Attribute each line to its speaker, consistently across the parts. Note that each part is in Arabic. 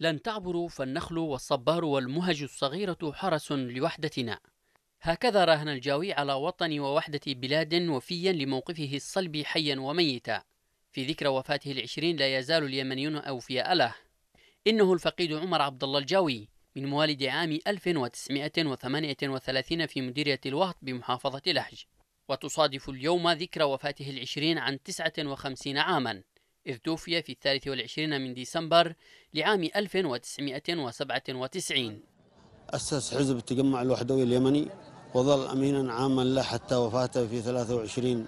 Speaker 1: لن تعبروا فالنخل والصبار والمهج الصغيرة حرس لوحدتنا هكذا راهن الجاوي على وطن ووحدة بلاد وفيا لموقفه الصلب حيا وميتا في ذكرى وفاته العشرين لا يزال اليمنيون أوفياء له إنه الفقيد عمر عبد الله الجاوي من موالد عام 1938 في مديرية الوهط بمحافظة لحج وتصادف اليوم ذكرى وفاته العشرين عن 59 عاما إذ توفي في الثالث والعشرين من ديسمبر لعام 1997
Speaker 2: أسس حزب التجمع الوحدوي اليمني وظل أمينا عاما له حتى وفاته في 23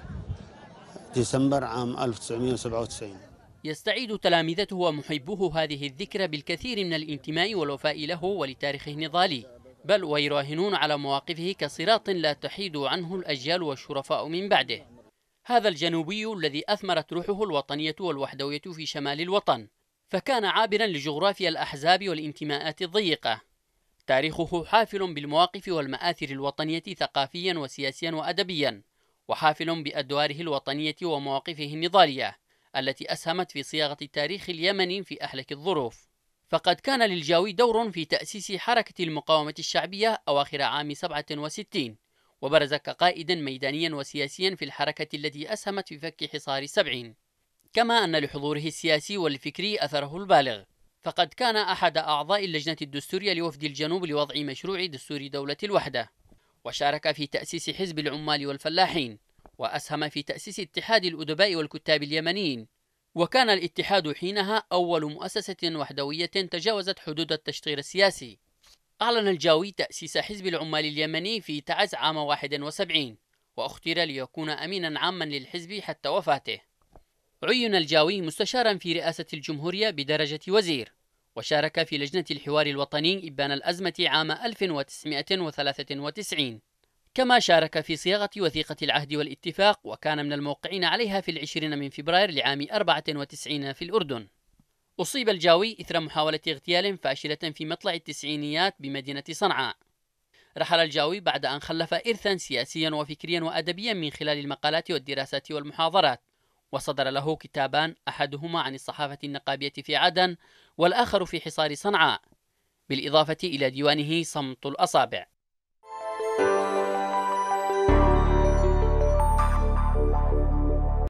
Speaker 2: ديسمبر عام 1997
Speaker 1: يستعيد تلامذته ومحبوه هذه الذكرى بالكثير من الانتماء والوفاء له ولتاريخه النضالي بل ويراهنون على مواقفه كصراط لا تحيد عنه الأجيال والشرفاء من بعده هذا الجنوبي الذي أثمرت روحه الوطنية والوحدوية في شمال الوطن فكان عابرا لجغرافيا الأحزاب والانتماءات الضيقة تاريخه حافل بالمواقف والمآثر الوطنية ثقافيا وسياسيا وأدبيا وحافل بأدواره الوطنية ومواقفه النضالية التي أسهمت في صياغة التاريخ اليمني في أحلك الظروف فقد كان للجاوي دور في تأسيس حركة المقاومة الشعبية أواخر عام 67 وبرز كقائدا ميدانيا وسياسيا في الحركة التي أسهمت في فك حصار السبعين كما أن لحضوره السياسي والفكري أثره البالغ فقد كان أحد أعضاء اللجنة الدستورية لوفد الجنوب لوضع مشروع دستور دولة الوحدة وشارك في تأسيس حزب العمال والفلاحين وأسهم في تأسيس اتحاد الأدباء والكتاب اليمنيين وكان الاتحاد حينها أول مؤسسة وحدوية تجاوزت حدود التشطير السياسي أعلن الجاوي تأسيس حزب العمال اليمني في تعز عام 71 واختير ليكون أمينا عاما للحزب حتى وفاته عين الجاوي مستشارا في رئاسة الجمهورية بدرجة وزير وشارك في لجنة الحوار الوطني إبان الأزمة عام 1993 كما شارك في صياغة وثيقة العهد والاتفاق وكان من الموقعين عليها في العشرين من فبراير لعام 94 في الأردن أصيب الجاوي إثر محاولة اغتيال فاشلة في مطلع التسعينيات بمدينة صنعاء رحل الجاوي بعد أن خلف إرثا سياسيا وفكريا وأدبيا من خلال المقالات والدراسات والمحاضرات وصدر له كتابان أحدهما عن الصحافة النقابية في عدن والآخر في حصار صنعاء بالإضافة إلى ديوانه صمت الأصابع